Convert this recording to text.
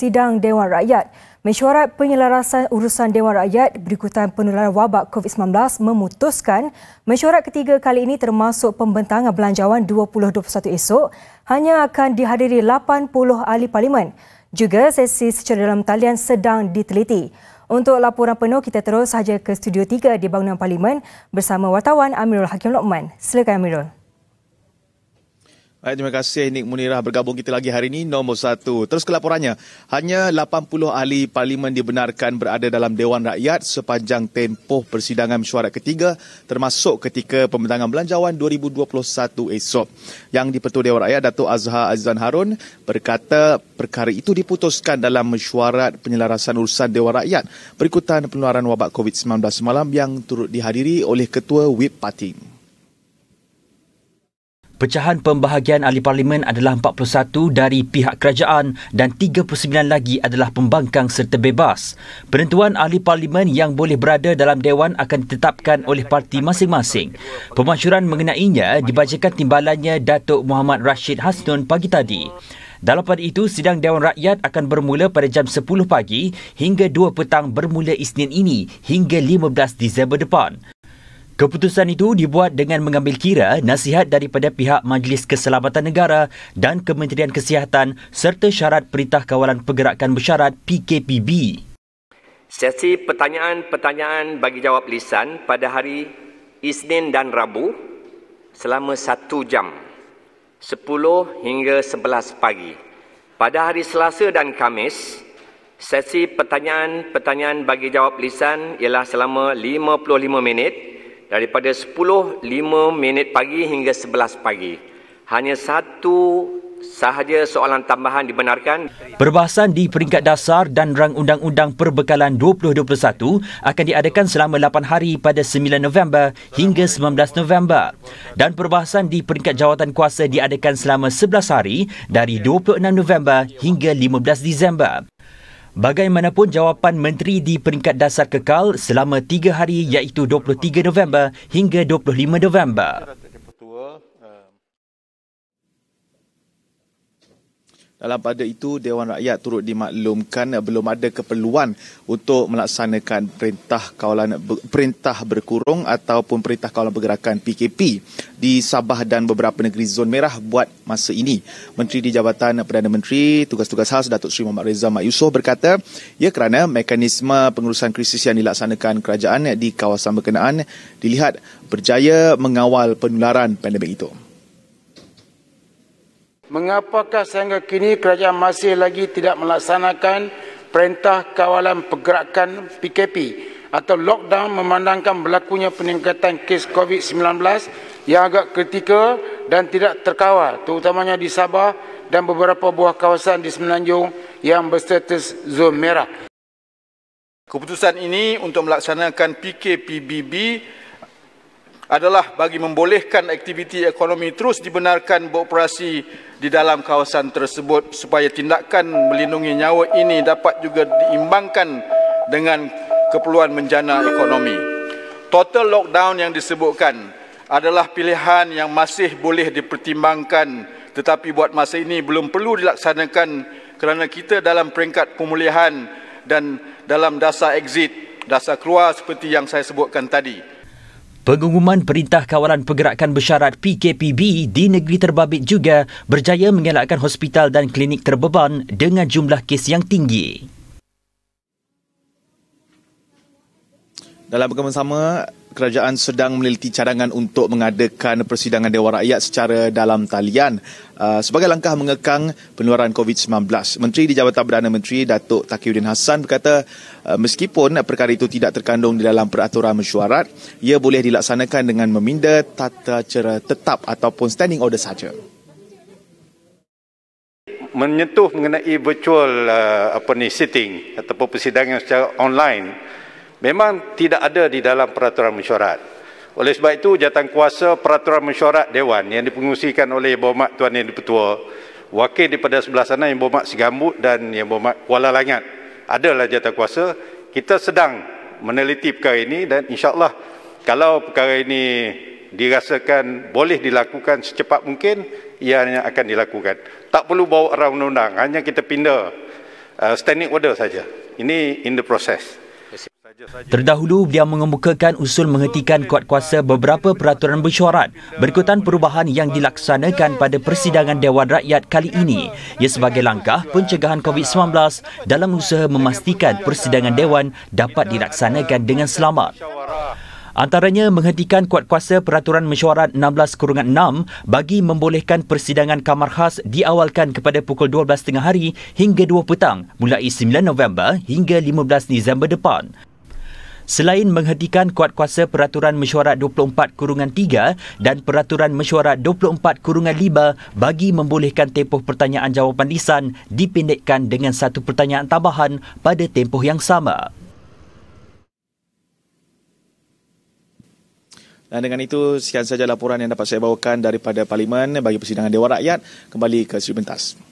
sidang Dewan Rakyat. Mesyuarat Penyelarasan Urusan Dewan Rakyat berikutan penularan wabak COVID-19 memutuskan mesyuarat ketiga kali ini termasuk pembentangan belanjawan 2021 esok hanya akan dihadiri 80 ahli parlimen. Juga sesi secara dalam talian sedang diteliti. Untuk laporan penuh, kita terus saja ke Studio 3 di Bangunan Parlimen bersama wartawan Amirul Hakim Lokman. Silakan Amirul. Baik, terima kasih Nik Munirah bergabung kita lagi hari ini nombor satu. Terus ke laporannya, hanya 80 ahli parlimen dibenarkan berada dalam Dewan Rakyat sepanjang tempoh persidangan mesyuarat ketiga termasuk ketika pembentangan belanjawan 2021 esok. Yang dipertua Dewan Rakyat, Datuk Azhar Azizan Harun berkata perkara itu diputuskan dalam mesyuarat penyelarasan urusan Dewan Rakyat berikutan penularan wabak COVID-19 semalam yang turut dihadiri oleh Ketua Whip Pating. Pecahan pembahagian ahli parlimen adalah 41 dari pihak kerajaan dan 39 lagi adalah pembangkang serta bebas. Penentuan ahli parlimen yang boleh berada dalam dewan akan ditetapkan oleh parti masing-masing. Pemansyuran mengenainya dibacakan timbalannya Datuk Muhammad Rashid Hasnun pagi tadi. Dalam pada itu, sidang Dewan Rakyat akan bermula pada jam 10 pagi hingga 2 petang bermula Isnin ini hingga 15 Disember depan. Keputusan itu dibuat dengan mengambil kira nasihat daripada pihak Majlis Keselamatan Negara dan Kementerian Kesihatan serta syarat Perintah Kawalan Pergerakan Bersyarat PKPB. Sesi pertanyaan-pertanyaan bagi jawab lisan pada hari Isnin dan Rabu selama satu jam, 10 hingga 11 pagi. Pada hari Selasa dan Kamis, sesi pertanyaan-pertanyaan bagi jawab lisan ialah selama 55 minit daripada 10.05 minit pagi hingga 11 pagi. Hanya satu sahaja soalan tambahan dibenarkan. Perbahasan di peringkat dasar dan rang undang-undang perbekalan 2021 akan diadakan selama 8 hari pada 9 November hingga 19 November. Dan perbahasan di peringkat jawatan kuasa diadakan selama 11 hari dari 26 November hingga 15 Disember. Bagaimanapun jawapan menteri di peringkat dasar kekal selama tiga hari iaitu 23 November hingga 25 November. Dalam pada itu, Dewan Rakyat turut dimaklumkan eh, belum ada keperluan untuk melaksanakan perintah kawalan perintah berkurung ataupun perintah kawalan pergerakan PKP di Sabah dan beberapa negeri zon merah buat masa ini. Menteri di Jabatan Perdana Menteri, tugas-tugas khas Datuk Seri Muhammad Reza Mak Yusof berkata, ia ya kerana mekanisme pengurusan krisis yang dilaksanakan kerajaan di kawasan berkenaan dilihat berjaya mengawal penularan pandemik itu mengapakah sehingga kini kerajaan masih lagi tidak melaksanakan perintah kawalan pergerakan PKP atau lockdown memandangkan berlakunya peningkatan kes COVID-19 yang agak kritikal dan tidak terkawal terutamanya di Sabah dan beberapa buah kawasan di Semenanjung yang berstatus zon merah. Keputusan ini untuk melaksanakan PKPBB adalah bagi membolehkan aktiviti ekonomi terus dibenarkan beroperasi di dalam kawasan tersebut supaya tindakan melindungi nyawa ini dapat juga diimbangkan dengan keperluan menjana ekonomi. Total lockdown yang disebutkan adalah pilihan yang masih boleh dipertimbangkan tetapi buat masa ini belum perlu dilaksanakan kerana kita dalam peringkat pemulihan dan dalam dasar exit, dasar keluar seperti yang saya sebutkan tadi. Pengumuman Perintah Kawalan Pergerakan Bersyarat PKPB di negeri terbabit juga berjaya mengelakkan hospital dan klinik terbeban dengan jumlah kes yang tinggi. Dalam perkembangan sama, kerajaan sedang meneliti cadangan untuk mengadakan persidangan Dewan Rakyat secara dalam talian uh, sebagai langkah mengekang penularan COVID-19. Menteri di Jabatan Perdana Menteri, Datuk Takiuddin Hassan berkata, uh, meskipun perkara itu tidak terkandung di dalam peraturan mesyuarat, ia boleh dilaksanakan dengan meminda tata cara tetap ataupun standing order saja menyentuh mengenai virtual uh, apa ni sitting ataupun persidangan secara online memang tidak ada di dalam peraturan mesyuarat. Oleh sebab itu, jatuh kuasa peraturan mesyuarat Dewan yang dipengusikan oleh Yang Berhormat Tuan Yang Dipertua, wakil daripada sebelah sana Yang Berhormat Segambut dan Yang Berhormat Kuala Langat adalah jatuh kuasa. Kita sedang meneliti perkara ini dan insyaAllah kalau perkara ini dirasakan boleh dilakukan secepat mungkin, ianya akan dilakukan. Tak perlu bawa orang undang-undang, hanya kita pindah uh, standing order saja. Ini in the process. Terdahulu, beliau mengemukakan usul menghentikan kuat kuasa beberapa peraturan bersyarat berikutan perubahan yang dilaksanakan pada persidangan Dewan Rakyat kali ini ia sebagai langkah pencegahan COVID-19 dalam usaha memastikan persidangan Dewan dapat dilaksanakan dengan selamat. Antaranya menghentikan kuat kuasa peraturan mesyuarat 16-6 bagi membolehkan persidangan kamar khas diawalkan kepada pukul 12.30 hari hingga 2 petang mulai 9 November hingga 15 Disember depan. Selain menghentikan kuat kuasa peraturan mesyuarat 24-3 kurungan dan peraturan mesyuarat 24-5 kurungan bagi membolehkan tempoh pertanyaan jawapan lisan dipendekkan dengan satu pertanyaan tambahan pada tempoh yang sama. Dan dengan itu, sekian saja laporan yang dapat saya bawakan daripada Parlimen bagi persidangan Dewan Rakyat. Kembali ke Sri Bentas.